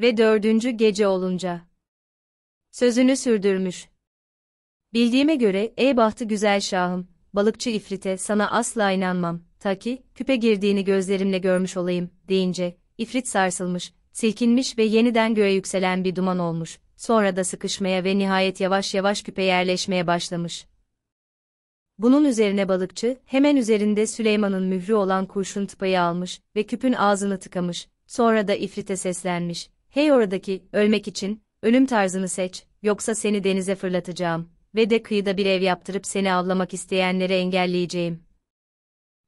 ve dördüncü gece olunca. Sözünü sürdürmüş. Bildiğime göre ey bahtı güzel şahım, balıkçı ifrite sana asla inanmam, ta ki küpe girdiğini gözlerimle görmüş olayım deyince, ifrit sarsılmış, silkinmiş ve yeniden göğe yükselen bir duman olmuş, sonra da sıkışmaya ve nihayet yavaş yavaş küpe yerleşmeye başlamış. Bunun üzerine balıkçı, hemen üzerinde Süleyman'ın mührü olan kurşun tıpayı almış ve küpün ağzını tıkamış, sonra da ifrite seslenmiş, Hey oradaki, ölmek için, ölüm tarzını seç, yoksa seni denize fırlatacağım ve de kıyıda bir ev yaptırıp seni avlamak isteyenleri engelleyeceğim.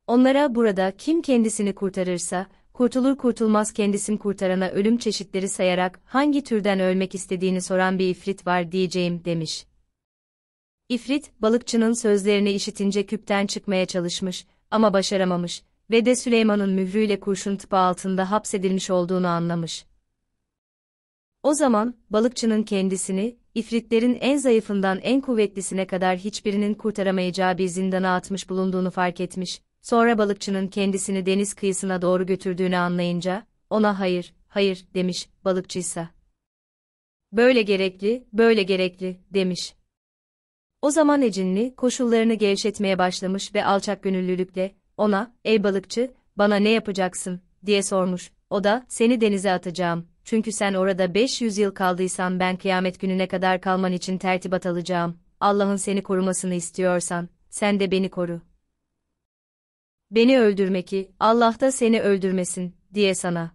Onlara burada kim kendisini kurtarırsa, kurtulur kurtulmaz kendisim kurtarana ölüm çeşitleri sayarak hangi türden ölmek istediğini soran bir ifrit var diyeceğim demiş. İfrit, balıkçının sözlerini işitince küpten çıkmaya çalışmış ama başaramamış ve de Süleyman'ın mührüyle kurşun tıpa altında hapsedilmiş olduğunu anlamış. O zaman, balıkçının kendisini, ifritlerin en zayıfından en kuvvetlisine kadar hiçbirinin kurtaramayacağı bir zindana atmış bulunduğunu fark etmiş, sonra balıkçının kendisini deniz kıyısına doğru götürdüğünü anlayınca, ona hayır, hayır, demiş, balıkçıysa. Böyle gerekli, böyle gerekli, demiş. O zaman Ecinli, koşullarını gevşetmeye başlamış ve alçak gönüllülükle, ona, ey balıkçı, bana ne yapacaksın, diye sormuş, o da, seni denize atacağım, çünkü sen orada 500 yıl kaldıysan ben kıyamet gününe kadar kalman için tertibat alacağım. Allah'ın seni korumasını istiyorsan, sen de beni koru. Beni öldürme ki, Allah da seni öldürmesin, diye sana.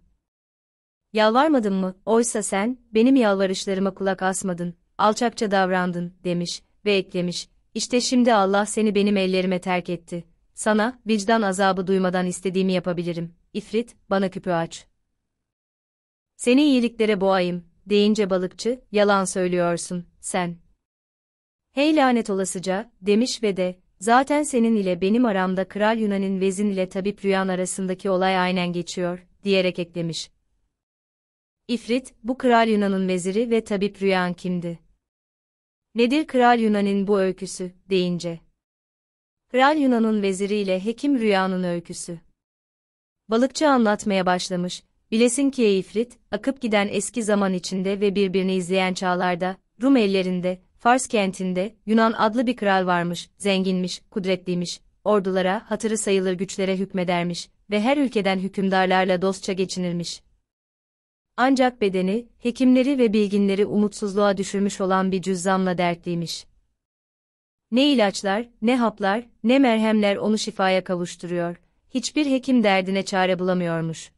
yalvarmadın mı, oysa sen, benim yalvarışlarıma kulak asmadın, alçakça davrandın, demiş ve eklemiş, İşte şimdi Allah seni benim ellerime terk etti. Sana, vicdan azabı duymadan istediğimi yapabilirim. İfrit, bana küpü aç.'' Seni iyiliklere boğayım, deyince balıkçı, yalan söylüyorsun, sen. Hey lanet olasıca, demiş ve de, zaten senin ile benim aramda Kral Yunan'ın vezin ile Tabip Rüyan arasındaki olay aynen geçiyor, diyerek eklemiş. İfrit, bu Kral Yunan'ın veziri ve Tabip Rüyan kimdi? Nedir Kral Yunan'ın bu öyküsü, deyince. Kral Yunan'ın veziri ile Hekim Rüya'nın öyküsü. Balıkçı anlatmaya başlamış, Bilesin ki ey akıp giden eski zaman içinde ve birbirini izleyen çağlarda, Rum ellerinde, Fars kentinde, Yunan adlı bir kral varmış, zenginmiş, kudretliymiş, ordulara, hatırı sayılır güçlere hükmedermiş ve her ülkeden hükümdarlarla dostça geçinirmiş. Ancak bedeni, hekimleri ve bilginleri umutsuzluğa düşürmüş olan bir cüzzamla dertliymiş. Ne ilaçlar, ne haplar, ne merhemler onu şifaya kavuşturuyor, hiçbir hekim derdine çare bulamıyormuş.''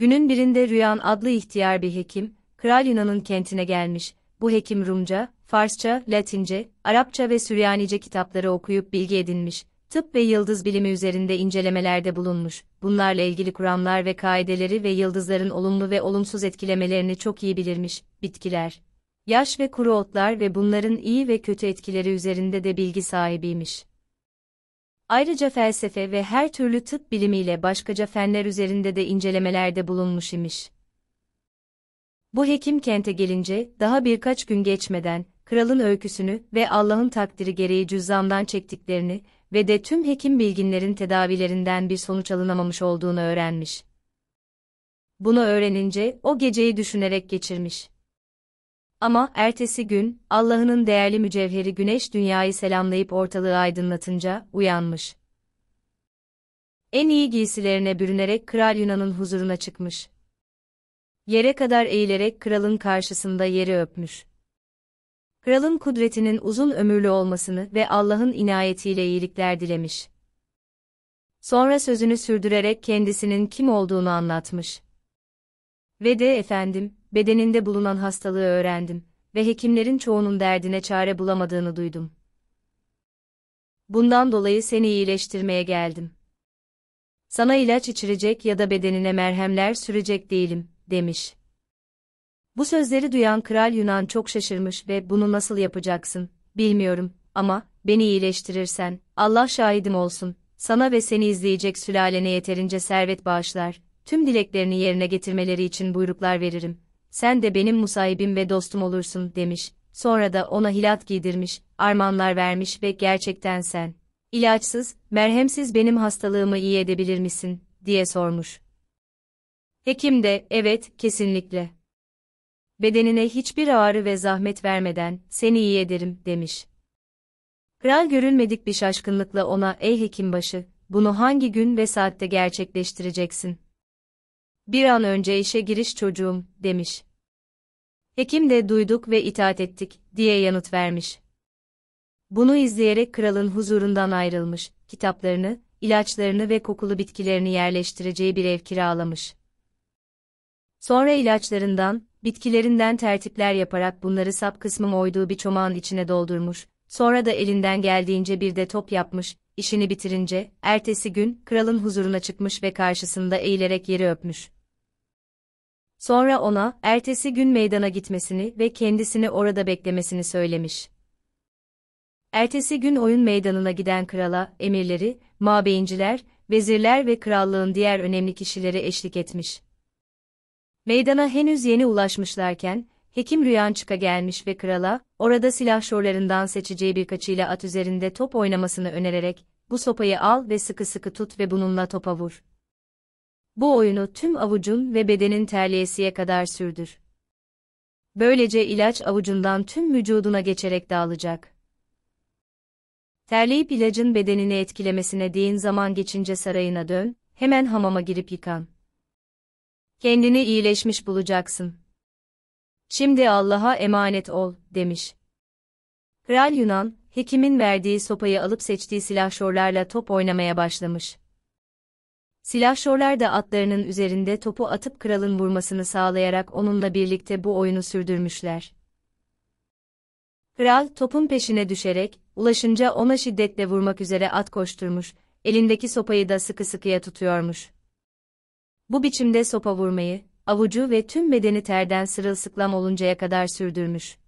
Günün birinde Rüyan adlı ihtiyar bir hekim, Kral Yunan'ın kentine gelmiş, bu hekim Rumca, Farsça, Latince, Arapça ve Süryanice kitapları okuyup bilgi edinmiş, tıp ve yıldız bilimi üzerinde incelemelerde bulunmuş, bunlarla ilgili kuramlar ve kaideleri ve yıldızların olumlu ve olumsuz etkilemelerini çok iyi bilirmiş, bitkiler, yaş ve kuru otlar ve bunların iyi ve kötü etkileri üzerinde de bilgi sahibiymiş. Ayrıca felsefe ve her türlü tıp bilimiyle başkaca fenler üzerinde de incelemelerde bulunmuş imiş. Bu hekim kente gelince, daha birkaç gün geçmeden, kralın öyküsünü ve Allah'ın takdiri gereği cüzzamdan çektiklerini ve de tüm hekim bilginlerin tedavilerinden bir sonuç alınamamış olduğunu öğrenmiş. Bunu öğrenince, o geceyi düşünerek geçirmiş. Ama ertesi gün Allah'ının değerli mücevheri güneş dünyayı selamlayıp ortalığı aydınlatınca uyanmış. En iyi giysilerine bürünerek Kral Yunan'ın huzuruna çıkmış. Yere kadar eğilerek kralın karşısında yeri öpmüş. Kralın kudretinin uzun ömürlü olmasını ve Allah'ın inayetiyle iyilikler dilemiş. Sonra sözünü sürdürerek kendisinin kim olduğunu anlatmış. Ve de efendim, bedeninde bulunan hastalığı öğrendim ve hekimlerin çoğunun derdine çare bulamadığını duydum. Bundan dolayı seni iyileştirmeye geldim. Sana ilaç içirecek ya da bedenine merhemler sürecek değilim, demiş. Bu sözleri duyan Kral Yunan çok şaşırmış ve bunu nasıl yapacaksın, bilmiyorum ama beni iyileştirirsen, Allah şahidim olsun, sana ve seni izleyecek sülalene yeterince servet bağışlar, tüm dileklerini yerine getirmeleri için buyruklar veririm, sen de benim musaibim ve dostum olursun demiş, sonra da ona hilat giydirmiş, armağanlar vermiş ve gerçekten sen, ilaçsız, merhemsiz benim hastalığımı iyi edebilir misin, diye sormuş. Hekim de, evet, kesinlikle. Bedenine hiçbir ağrı ve zahmet vermeden, seni iyi ederim, demiş. Kral görülmedik bir şaşkınlıkla ona, ey hekimbaşı, bunu hangi gün ve saatte gerçekleştireceksin, bir an önce işe giriş çocuğum, demiş. Hekim de duyduk ve itaat ettik, diye yanıt vermiş. Bunu izleyerek kralın huzurundan ayrılmış, kitaplarını, ilaçlarını ve kokulu bitkilerini yerleştireceği bir ev kiralamış. Sonra ilaçlarından, bitkilerinden tertipler yaparak bunları sap kısmı oyduğu bir çomağın içine doldurmuş, sonra da elinden geldiğince bir de top yapmış, işini bitirince, ertesi gün, kralın huzuruna çıkmış ve karşısında eğilerek yeri öpmüş. Sonra ona, ertesi gün meydana gitmesini ve kendisini orada beklemesini söylemiş. Ertesi gün oyun meydanına giden krala, emirleri, mabeyinciler, vezirler ve krallığın diğer önemli kişileri eşlik etmiş. Meydana henüz yeni ulaşmışlarken, Hekim Rüyançık'a gelmiş ve krala, orada silah şorlarından seçeceği birkaçıyla at üzerinde top oynamasını önererek, bu sopayı al ve sıkı sıkı tut ve bununla topa vur bu oyunu tüm avucun ve bedenin terliyesiye kadar sürdür. Böylece ilaç avucundan tüm vücuduna geçerek dağılacak. Terleyip ilacın bedenini etkilemesine değin zaman geçince sarayına dön, hemen hamama girip yıkan. Kendini iyileşmiş bulacaksın. Şimdi Allah'a emanet ol, demiş. Kral Yunan, hekimin verdiği sopayı alıp seçtiği silahşorlarla top oynamaya başlamış. Silahşorlar da atlarının üzerinde topu atıp kralın vurmasını sağlayarak onunla birlikte bu oyunu sürdürmüşler. Kral topun peşine düşerek, ulaşınca ona şiddetle vurmak üzere at koşturmuş, elindeki sopayı da sıkı sıkıya tutuyormuş. Bu biçimde sopa vurmayı, avucu ve tüm bedeni terden sırılsıklam oluncaya kadar sürdürmüş.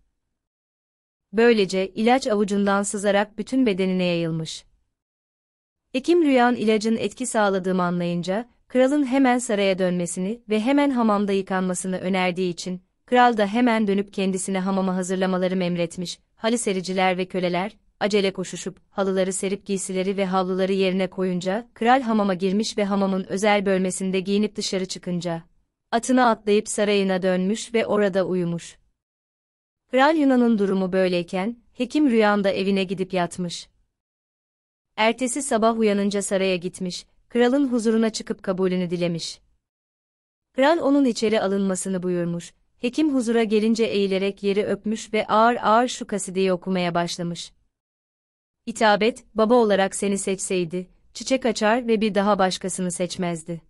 Böylece ilaç avucundan sızarak bütün bedenine yayılmış. Ekim Rüyan ilacın etki sağladığımı anlayınca, kralın hemen saraya dönmesini ve hemen hamamda yıkanmasını önerdiği için, kral da hemen dönüp kendisine hamama hazırlamaları emretmiş, halı sericiler ve köleler, acele koşuşup, halıları serip giysileri ve havluları yerine koyunca, kral hamama girmiş ve hamamın özel bölmesinde giyinip dışarı çıkınca, atına atlayıp sarayına dönmüş ve orada uyumuş. Kral Yunan'ın durumu böyleyken, hekim rüyanda evine gidip yatmış. Ertesi sabah uyanınca saraya gitmiş, kralın huzuruna çıkıp kabulünü dilemiş. Kral onun içeri alınmasını buyurmuş, hekim huzura gelince eğilerek yeri öpmüş ve ağır ağır şu kasideyi okumaya başlamış. İtabet, baba olarak seni seçseydi, çiçek açar ve bir daha başkasını seçmezdi.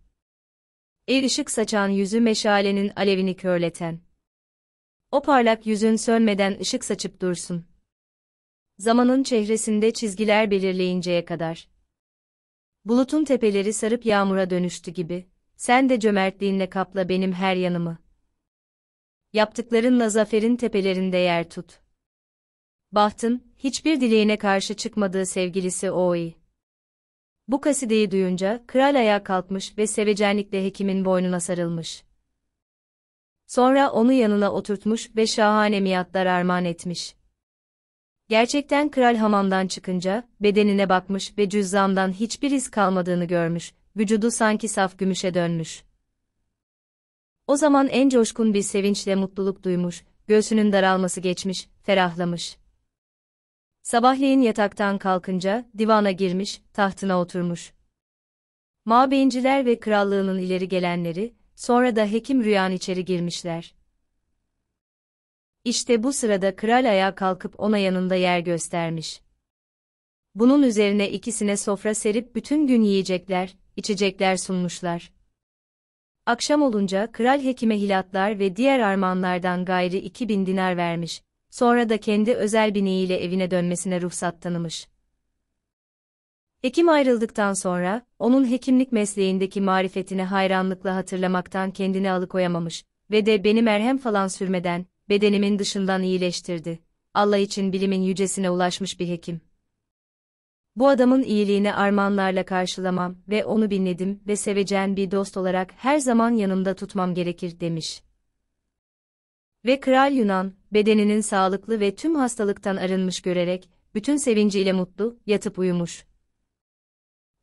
El ışık saçan yüzü meşalenin alevini körleten. O parlak yüzün sönmeden ışık saçıp dursun zamanın çehresinde çizgiler belirleyinceye kadar. Bulutun tepeleri sarıp yağmura dönüştü gibi, sen de cömertliğinle kapla benim her yanımı. Yaptıklarınla zaferin tepelerinde yer tut. Bahtın, hiçbir dileğine karşı çıkmadığı sevgilisi Oği. Bu kasideyi duyunca, kral ayağa kalkmış ve sevecenlikle hekimin boynuna sarılmış. Sonra onu yanına oturtmuş ve şahane miyatlar armağan etmiş. Gerçekten kral hamamdan çıkınca, bedenine bakmış ve cüzdandan hiçbir iz kalmadığını görmüş, vücudu sanki saf gümüşe dönmüş. O zaman en coşkun bir sevinçle mutluluk duymuş, göğsünün daralması geçmiş, ferahlamış. Sabahleyin yataktan kalkınca, divana girmiş, tahtına oturmuş. Mabeyinciler ve krallığının ileri gelenleri, sonra da hekim rüyan içeri girmişler. İşte bu sırada kral ayağa kalkıp ona yanında yer göstermiş. Bunun üzerine ikisine sofra serip bütün gün yiyecekler, içecekler sunmuşlar. Akşam olunca kral hekime hilatlar ve diğer armağanlardan gayri bin dinar vermiş, sonra da kendi özel bineğiyle evine dönmesine ruhsat tanımış. Hekim ayrıldıktan sonra, onun hekimlik mesleğindeki marifetini hayranlıkla hatırlamaktan kendini alıkoyamamış ve de beni merhem falan sürmeden, bedenimin dışından iyileştirdi. Allah için bilimin yücesine ulaşmış bir hekim. Bu adamın iyiliğini armağanlarla karşılamam ve onu binledim ve seveceğin bir dost olarak her zaman yanımda tutmam gerekir demiş. Ve Kral Yunan, bedeninin sağlıklı ve tüm hastalıktan arınmış görerek, bütün sevinciyle mutlu, yatıp uyumuş.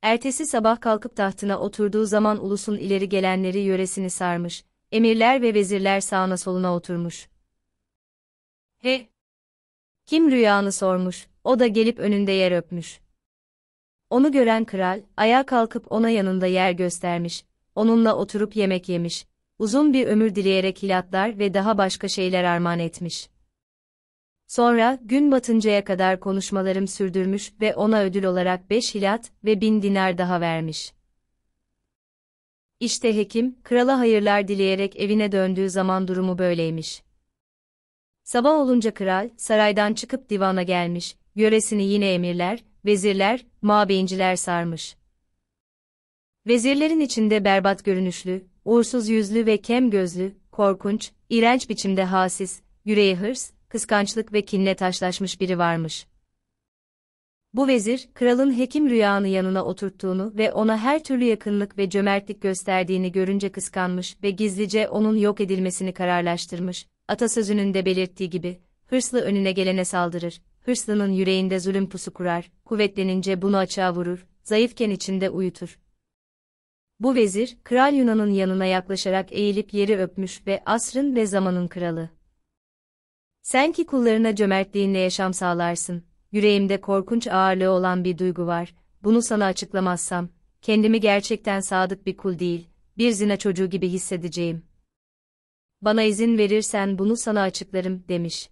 Ertesi sabah kalkıp tahtına oturduğu zaman ulusun ileri gelenleri yöresini sarmış, emirler ve vezirler sağına soluna oturmuş. He! Kim rüyanı sormuş, o da gelip önünde yer öpmüş. Onu gören kral, ayağa kalkıp ona yanında yer göstermiş, onunla oturup yemek yemiş, uzun bir ömür dileyerek hilatlar ve daha başka şeyler armağan etmiş. Sonra, gün batıncaya kadar konuşmalarım sürdürmüş ve ona ödül olarak beş hilat ve bin dinar daha vermiş. İşte hekim, krala hayırlar dileyerek evine döndüğü zaman durumu böyleymiş. Sabah olunca kral, saraydan çıkıp divana gelmiş, yöresini yine emirler, vezirler, mabeyinciler sarmış. Vezirlerin içinde berbat görünüşlü, uğursuz yüzlü ve kem gözlü, korkunç, iğrenç biçimde hasis, yüreği hırs, kıskançlık ve kinle taşlaşmış biri varmış. Bu vezir, kralın hekim rüyanı yanına oturttuğunu ve ona her türlü yakınlık ve cömertlik gösterdiğini görünce kıskanmış ve gizlice onun yok edilmesini kararlaştırmış, atasözünün de belirttiği gibi, hırslı önüne gelene saldırır, hırslının yüreğinde zulüm pusu kurar, kuvvetlenince bunu açığa vurur, zayıfken içinde uyutur. Bu vezir, Kral Yunan'ın yanına yaklaşarak eğilip yeri öpmüş ve asrın ve zamanın kralı. Sen ki kullarına cömertliğinle yaşam sağlarsın, yüreğimde korkunç ağırlığı olan bir duygu var, bunu sana açıklamazsam, kendimi gerçekten sadık bir kul değil, bir zina çocuğu gibi hissedeceğim bana izin verirsen bunu sana açıklarım, demiş.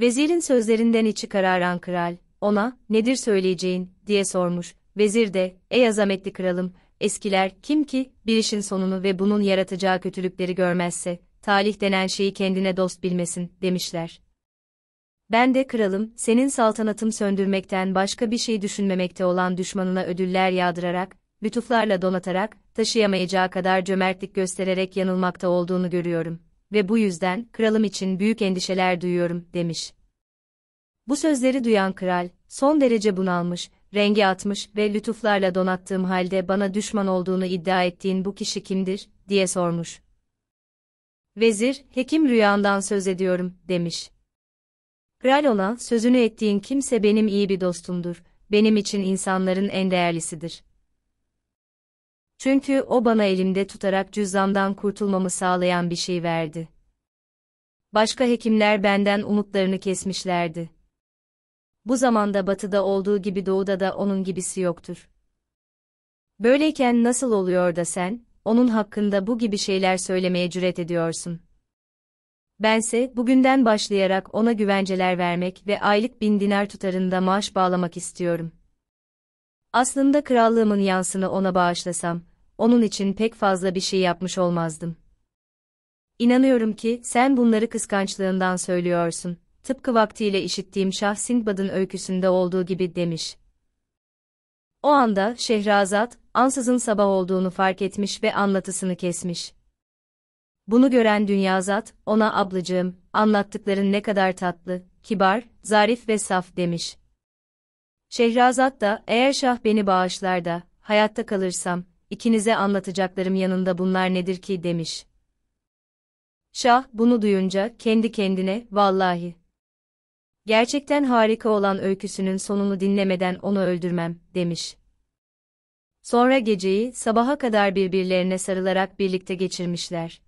Vezirin sözlerinden içi kararan kral, ona, nedir söyleyeceğin, diye sormuş. Vezir de, ey azametli kralım, eskiler, kim ki, bir işin sonunu ve bunun yaratacağı kötülükleri görmezse, talih denen şeyi kendine dost bilmesin, demişler. Ben de kralım, senin saltanatım söndürmekten başka bir şey düşünmemekte olan düşmanına ödüller yağdırarak, lütuflarla donatarak, taşıyamayacağı kadar cömertlik göstererek yanılmakta olduğunu görüyorum ve bu yüzden kralım için büyük endişeler duyuyorum, demiş. Bu sözleri duyan kral, son derece bunalmış, rengi atmış ve lütuflarla donattığım halde bana düşman olduğunu iddia ettiğin bu kişi kimdir, diye sormuş. Vezir, hekim rüyandan söz ediyorum, demiş. Kral olan, sözünü ettiğin kimse benim iyi bir dostumdur, benim için insanların en değerlisidir. Çünkü o bana elimde tutarak cüzdandan kurtulmamı sağlayan bir şey verdi. Başka hekimler benden umutlarını kesmişlerdi. Bu zamanda batıda olduğu gibi doğuda da onun gibisi yoktur. Böyleyken nasıl oluyor da sen, onun hakkında bu gibi şeyler söylemeye cüret ediyorsun? Bense, bugünden başlayarak ona güvenceler vermek ve aylık bin dinar tutarında maaş bağlamak istiyorum. Aslında krallığımın yansını ona bağışlasam, onun için pek fazla bir şey yapmış olmazdım. İnanıyorum ki sen bunları kıskançlığından söylüyorsun. Tıpkı vaktiyle işittiğim Şah Sindbad'ın öyküsünde olduğu gibi demiş. O anda Şehrazat, ansızın sabah olduğunu fark etmiş ve anlatısını kesmiş. Bunu gören Dünyazat, ona ablacığım, anlattıkların ne kadar tatlı, kibar, zarif ve saf demiş. Şehrazat da, eğer şah beni bağışlar da, hayatta kalırsam, ikinize anlatacaklarım yanında bunlar nedir ki demiş. Şah bunu duyunca kendi kendine vallahi. Gerçekten harika olan öyküsünün sonunu dinlemeden onu öldürmem demiş. Sonra geceyi sabaha kadar birbirlerine sarılarak birlikte geçirmişler.